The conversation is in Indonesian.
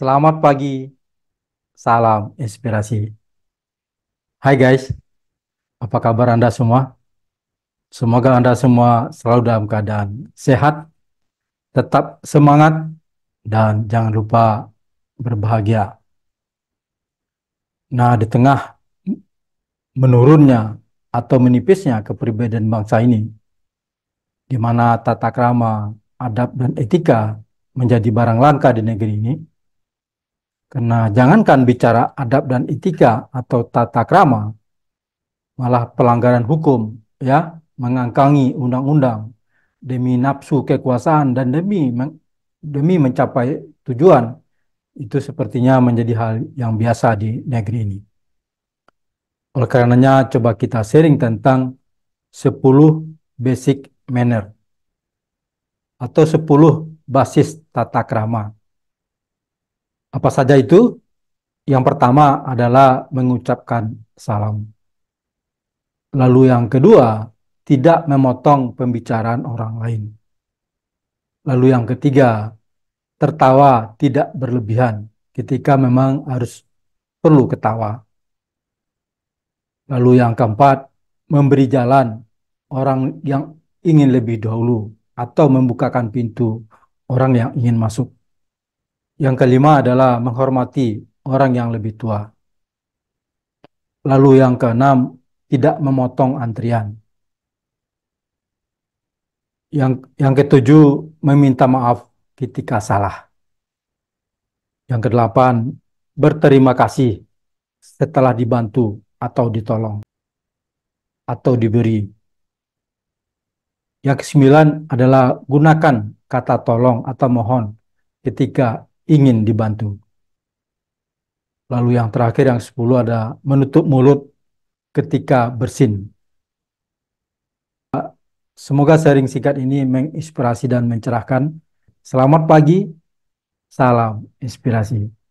Selamat pagi, salam inspirasi. Hai guys, apa kabar Anda semua? Semoga Anda semua selalu dalam keadaan sehat, tetap semangat, dan jangan lupa berbahagia. Nah, di tengah menurunnya atau menipisnya kepribadian bangsa ini, di mana tata krama, adab, dan etika menjadi barang langka di negeri ini, karena jangankan bicara adab dan etika atau tata krama, malah pelanggaran hukum ya mengangkangi undang-undang demi nafsu kekuasaan dan demi demi mencapai tujuan itu sepertinya menjadi hal yang biasa di negeri ini. Oleh karenanya coba kita sharing tentang 10 basic manner atau 10 basis tata krama. Apa saja itu? Yang pertama adalah mengucapkan salam. Lalu yang kedua, tidak memotong pembicaraan orang lain. Lalu yang ketiga, tertawa tidak berlebihan ketika memang harus perlu ketawa. Lalu yang keempat, memberi jalan orang yang ingin lebih dahulu atau membukakan pintu orang yang ingin masuk. Yang kelima adalah menghormati orang yang lebih tua. Lalu yang keenam, tidak memotong antrian. Yang yang ketujuh, meminta maaf ketika salah. Yang kedelapan, berterima kasih setelah dibantu atau ditolong atau diberi. Yang kesembilan adalah gunakan kata tolong atau mohon ketika ingin dibantu. Lalu yang terakhir yang sepuluh ada menutup mulut ketika bersin. Semoga sharing singkat ini menginspirasi dan mencerahkan. Selamat pagi, salam inspirasi.